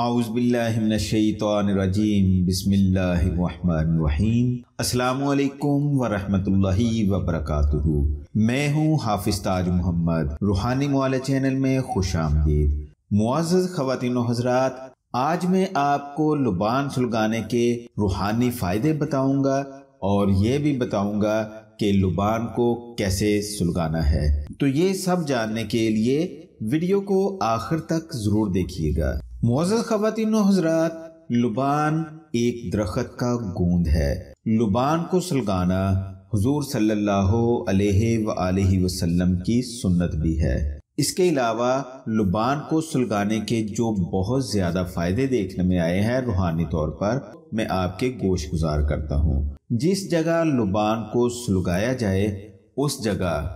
आउज़बिल्लिमिनशैतरजीम बसमीम अल्लाम वरहमतुल्लाहि वबरकातुहू मैं हूँ हाफिज ताज मोहम्मद रूहानी मवाल चैनल में खुश आमदीद मुआज़ ख़वातिन हजरात आज मैं आपको लुबान सुलगाने के रूहानी फ़ायदे बताऊँगा और ये भी बताऊँगा कि लुबान को कैसे सुलगाना है तो ये सब जानने के लिए वीडियो को आखिर तक ज़रूर देखिएगा मोजद खातिन हजरात लुबान एक दरखत का गोंद है लुबान को सलगाना हजूर सल्लाम की सुन्नत भी है इसके अलावा लुबान को सुलगाने के जो बहुत ज़्यादा फ़ायदे देखने में आए हैं रूहानी तौर पर मैं आपके गोश गुजार करता हूँ जिस जगह लुबान को सुलगाया जाए उस जगह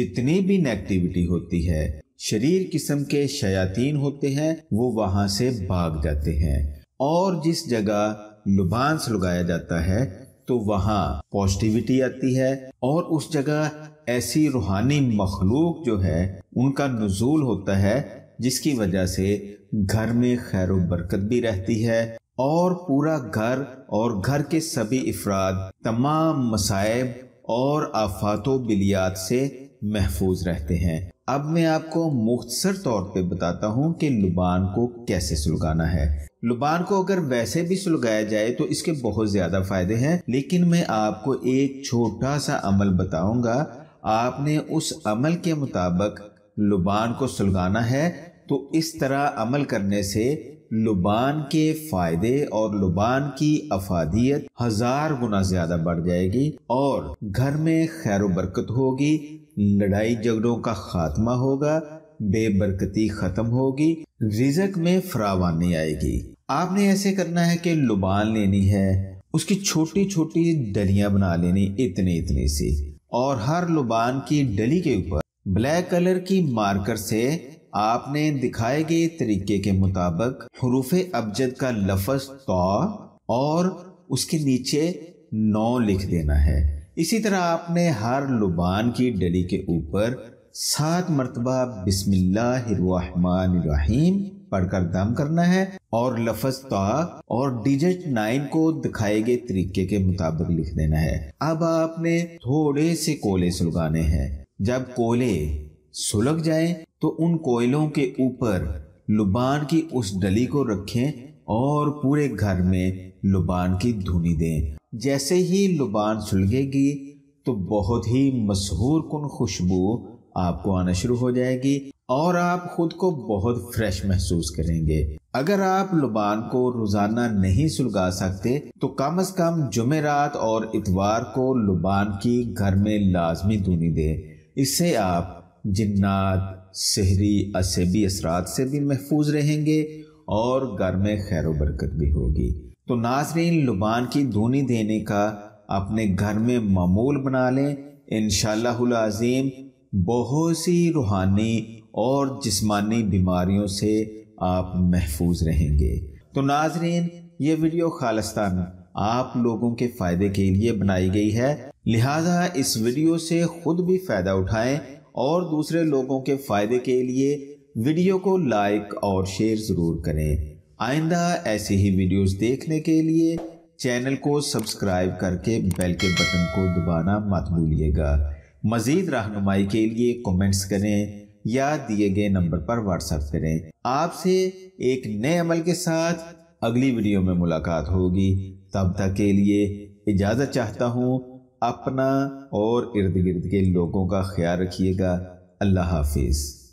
जितनी भी नेगेटिविटी होती है शरीर किस्म के शयातीन होते हैं वो वहां से भाग जाते हैं और जिस जगह लुबांस लगाया जाता है तो वहाँ पॉजिटिविटी आती है और उस जगह ऐसी रूहानी मखलूक जो है उनका नजूल होता है जिसकी वजह से घर में खैर बरकत भी रहती है और पूरा घर और घर के सभी अफराद तमाम मसायब और आफातो बिलियात से महफूज रहते हैं अब मैं आपको मुख्तर तौर पे बताता हूँ कि लुबान को कैसे सुलगाना है लुबान को अगर वैसे भी सुलगाया जाए तो इसके बहुत ज़्यादा फ़ायदे हैं लेकिन मैं आपको एक छोटा सा अमल बताऊंगा आपने उस अमल के मुताबिक लुबान को सुलगाना है तो इस तरह अमल करने से लुबान के फायदे और लुबान की अफादियत हजार गुना ज्यादा बढ़ जाएगी और घर में खैर बरकत होगी लड़ाई झगड़ों का खात्मा होगा बेबरकती खत्म होगी रिजक में फरावानी आएगी आपने ऐसे करना है कि लुबान लेनी है उसकी छोटी छोटी डलियां बना लेनी इतनी इतनी सी और हर लुबान की डली के ऊपर ब्लैक कलर की मार्कर से आपने दिखाए गए तरीके के मुताबिक हरूफ अबजद का लफज तो और उसके नीचे नौ लिख देना है इसी तरह आपने हर लुबान की डली के ऊपर सात मरतबा बिस्मिल्लाम पढ़कर दम करना है और लफज ता और डिजिट नाइन को दिखाए गए तरीके के मुताबिक लिख देना है अब आपने थोड़े से कोले सुलगाने हैं जब कोले सुलग जाए तो उन कोयलों के ऊपर लुबान की उस डली को रखें और पूरे घर में लुबान की धुनी दें जैसे ही लुबान सुलगेगी तो बहुत ही मशहूर कन खुशबू आपको आना शुरू हो जाएगी और आप खुद को बहुत फ्रेश महसूस करेंगे अगर आप लुबान को रोजाना नहीं सुलगा सकते तो कम से कम जुमेरात और इतवार को लुबान की घर में लाजमी दूनी दे इससे आप जिन्नात शहरी असेबी असरात से भी महफूज रहेंगे और घर में खैर बरकत भी होगी तो नाजरीन लुबान की धुनी देने का अपने घर में मामूल बना लें इन शजीम बहुत सी रूहानी और जिस्मानी बीमारियों से आप महफूज रहेंगे तो नाजरीन ये वीडियो खालस्तान आप लोगों के फ़ायदे के लिए बनाई गई है लिहाजा इस वीडियो से ख़ुद भी फ़ायदा उठाएं और दूसरे लोगों के फ़ायदे के लिए वीडियो को लाइक और शेयर ज़रूर करें आइंदा ऐसी ही वीडियोस देखने के लिए चैनल को सब्सक्राइब करके बेल के बटन को दबाना मत भूलिएगा मज़ीद रहनुमाई के लिए कमेंट्स करें या दिए गए नंबर पर व्हाट्सएप करें आपसे एक नए अमल के साथ अगली वीडियो में मुलाकात होगी तब तक के लिए इजाज़त चाहता हूँ अपना और इर्द गिर्द के लोगों का ख्याल रखिएगा अल्लाह हाफिज़